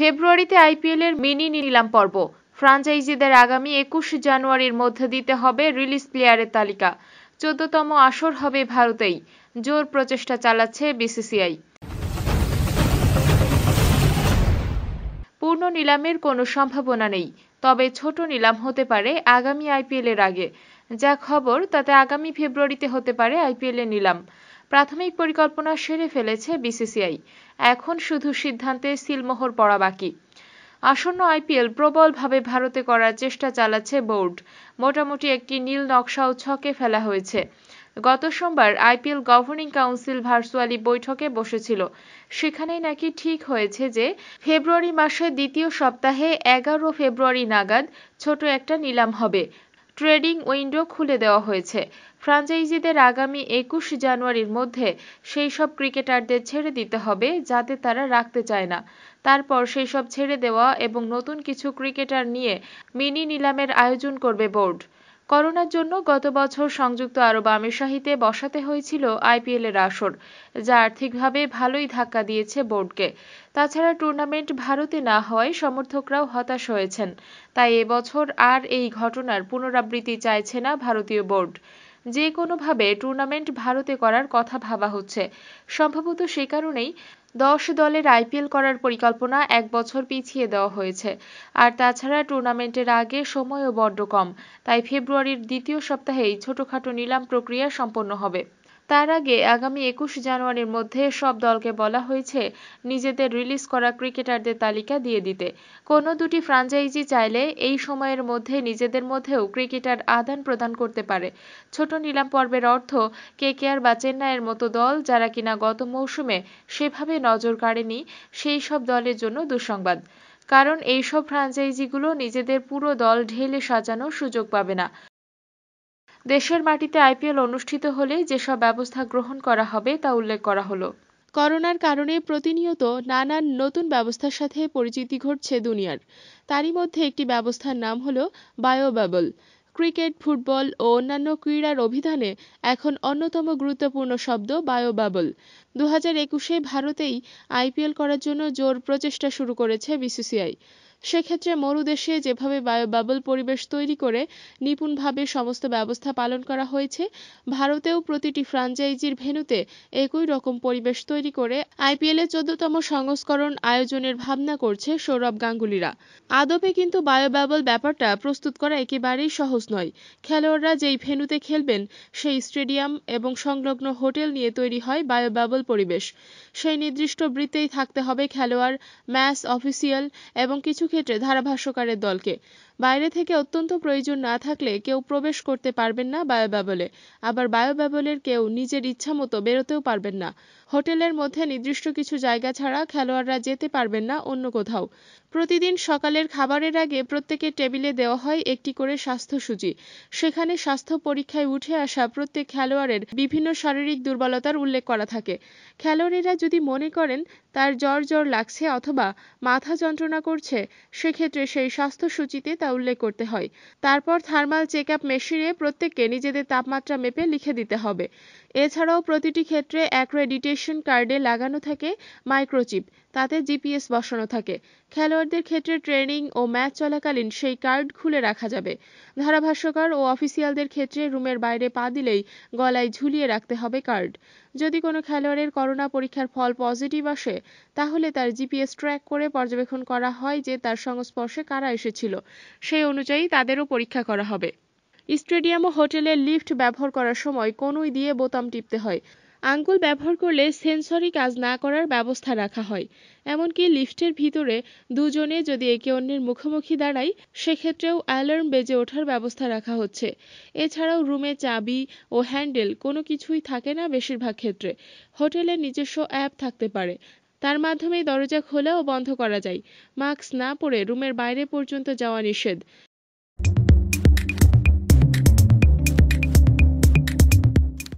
ফেব্রুয়ারিতে আইপিএলের মিনি নিলাম পর্ব ফ্রাঞ্চাইজিদের আগামী একুশ জানুয়ারির মধ্যে দিতে হবে রিলিজ প্লেয়ারের তালিকা চোদ্দতম আসর হবে ভারতেই জোর প্রচেষ্টা চালাচ্ছে বিসিসিআই পূর্ণ নিলামের কোনো সম্ভাবনা নেই তবে ছোট নিলাম হতে পারে আগামী আইপিএলের আগে যা খবর তাতে আগামী ফেব্রুয়ারিতে হতে পারে আইপিএলের নিলাম প্রাথমিক পরিকল্পনা সেরে ফেলেছে বিসিসিআই এখন শুধু সিদ্ধান্তে সিলমোহর পড়া বাকি আসন্ন আইপিএল প্রবলভাবে ভারতে করার চেষ্টা চালাচ্ছে বোর্ড মোটামুটি একটি নীল নকশাও ছকে ফেলা হয়েছে গত সোমবার আইপিএল গভর্নিং কাউন্সিল ভার্চুয়ালি বৈঠকে বসেছিল সেখানেই নাকি ঠিক হয়েছে যে ফেব্রুয়ারি মাসের দ্বিতীয় সপ্তাহে এগারো ফেব্রুয়ারি নাগাদ ছোট একটা নিলাম হবে ট্রেডিং উইন্ডো খুলে দেওয়া হয়েছে ফ্রাঞ্চাইজিদের আগামী একুশ জানুয়ারির মধ্যে সেই সব ক্রিকেটারদের ছেড়ে দিতে হবে যাতে তারা রাখতে চায় না তারপর সেই সব ছেড়ে দেওয়া এবং নতুন কিছু ক্রিকেটার নিয়ে মিনি নিলামের আয়োজন করবে বোর্ড করোনার জন্য গত বছর সংযুক্ত আরব আমিরশাহিতে বসাতে হয়েছিল আইপিএলের আসর যা আর্থিকভাবে ভালোই ধাক্কা দিয়েছে বোর্ডকে তাছাড়া টুর্নামেন্ট ভারতে না হওয়ায় সমর্থকরাও হতাশ হয়েছেন তাই এবছর আর এই ঘটনার পুনরাবৃত্তি চাইছে না ভারতীয় বোর্ড যে কোনোভাবে টুর্নামেন্ট ভারতে করার কথা ভাবা হচ্ছে সম্ভবত সে কারণেই দশ দলের আইপিএল করার পরিকল্পনা এক বছর পিছিয়ে দেওয়া হয়েছে আর তাছাড়া টুর্নামেন্টের আগে সময়ও বড্ড কম তাই ফেব্রুয়ারির দ্বিতীয় সপ্তাহেই ছোটখাটো নিলাম প্রক্রিয়া সম্পন্ন হবে তার আগে আগামী একুশ জানুয়ারির মধ্যে সব দলকে বলা হয়েছে নিজেদের রিলিজ করা ক্রিকেটারদের তালিকা দিয়ে দিতে কোনো দুটি ফ্রাঞ্চাইজি চাইলে এই সময়ের মধ্যে নিজেদের মধ্যেও ক্রিকেটার আদান প্রদান করতে পারে ছোট নিলাম পর্বের অর্থ কে কেয়ার বা চেন্নাইয়ের মতো দল যারা কিনা গত মৌসুমে সেভাবে নজর কাড়েনি সেই সব দলের জন্য দুঃসংবাদ কারণ এইসব ফ্রাঞ্চাইজিগুলো নিজেদের পুরো দল ঢেলে সাজানোর সুযোগ পাবে না দেশের মাটিতে আইপিএল অনুষ্ঠিত হলে যেসব ব্যবস্থা গ্রহণ করা হবে তা উল্লেখ করা হলো করোনার কারণে প্রতিনিয়ত নানান নতুন ব্যবস্থার সাথে পরিচিতি ঘটছে দুনিয়ার তারই মধ্যে একটি ব্যবস্থার নাম হলো বায়ো ক্রিকেট ফুটবল ও অন্যান্য ক্রীড়ার অভিধানে এখন অন্যতম গুরুত্বপূর্ণ শব্দ বায়ো বাবল দু হাজার একুশে ভারতেই আইপিএল করার জন্য জোর প্রচেষ্টা শুরু করেছে বিসিসিআই সেক্ষেত্রে মরুদেশে যেভাবে বায়ুবাবল পরিবেশ তৈরি করে নিপুণভাবে সমস্ত ব্যবস্থা পালন করা হয়েছে ভারতেও প্রতিটি ফ্র্যাঞ্চাইজির ভেন্যুতে একই রকম পরিবেশ তৈরি করে আইপিএলের চোদ্দতম সংস্করণ আয়োজনের ভাবনা করছে সৌরভ গাঙ্গুলিরা আদপে কিন্তু বায়ুবাবল ব্যাপারটা প্রস্তুত করা একেবারেই সহজ নয় খেলোয়াড়রা যেই ভেন্যুতে খেলবেন সেই স্টেডিয়াম এবং সংলগ্ন হোটেল নিয়ে তৈরি হয় বায়ুবাবল পরিবেশ সেই নির্দিষ্ট বৃত্তেই থাকতে হবে খেলোয়াড় ম্যাচ অফিসিয়াল এবং কিছু ক্ষেত্রে ধারাভাষ্যকারের দলকে বাইরে থেকে অত্যন্ত প্রয়োজন না থাকলে কেউ প্রবেশ করতে পারবেন না বায়ো ব্যবলে আবার বায়ো কেউ নিজের ইচ্ছামতো বেরোতেও পারবেন না হোটেলের মধ্যে নির্দিষ্ট কিছু জায়গা ছাড়া খেলোয়াড়রা যেতে পারবেন না অন্য কোথাও প্রতিদিন সকালের খাবারের আগে প্রত্যেকের টেবিলে দেওয়া হয় একটি করে স্বাস্থ্য সেখানে স্বাস্থ্য পরীক্ষায় উঠে আসা প্রত্যেক খেলোয়াড়ের বিভিন্ন শারীরিক দুর্বলতার উল্লেখ করা থাকে খেলোয়াড়েরা যদি মনে করেন তার জ্বর জ্বর লাগছে অথবা মাথা যন্ত্রণা করছে সেক্ষেত্রে সেই স্বাস্থ্য সূচিতে তা উল্লেখ করতে হয় তারপর থার্মাল চেক আপ মেশিনে প্রত্যেককে নিজেদের তাপমাত্রা মেপে লিখে দিতে হবে এছাড়াও প্রতিটি ক্ষেত্রে অ্যাক্রেডিটে রেশন কার্ডে লাগানো থাকে মাইক্রোচিপ তাতে জিপিএস বসানো থাকে খেলোয়াড়দের ক্ষেত্রে ট্রেনিং ও ম্যাচ চলাকালীন সেই কার্ড খুলে রাখা যাবে ধারাভাষ্যকার ও অফিসিয়ালদের ক্ষেত্রে রুমের বাইরে পা দিলেই গলায় ঝুলিয়ে রাখতে হবে কার্ড যদি কোনো খেলোয়াড়ের করোনা পরীক্ষার ফল পজিটিভ আসে তাহলে তার জিপিএস ট্র্যাক করে পর্যবেক্ষণ করা হয় যে তার সংস্পর্শে কারা এসেছিল সেই অনুযায়ী তাদেরও পরীক্ষা করা হবে স্টেডিয়াম ও হোটেলের লিফট ব্যবহার করার সময় কনুই দিয়ে বোতাম টিপতে হয় আঙুল ব্যবহার করলে সেন্সরি কাজ না করার ব্যবস্থা রাখা হয় এমনকি লিফটের ভেতরে দুজনে যদি একে অন্যের মুখোমুখি দাঁড়ায় সেক্ষেত্রেও অ্যালার্ম বেজে ওঠার ব্যবস্থা রাখা হচ্ছে এছাড়াও রুমে চাবি ও হ্যান্ডেল কোনো কিছুই থাকে না বেশিরভাগ ক্ষেত্রে হোটেলের নিজস্ব অ্যাপ থাকতে পারে তার মাধ্যমেই দরজা খোলা ও বন্ধ করা যায় মাস্ক না পরে রুমের বাইরে পর্যন্ত যাওয়া নিষেধ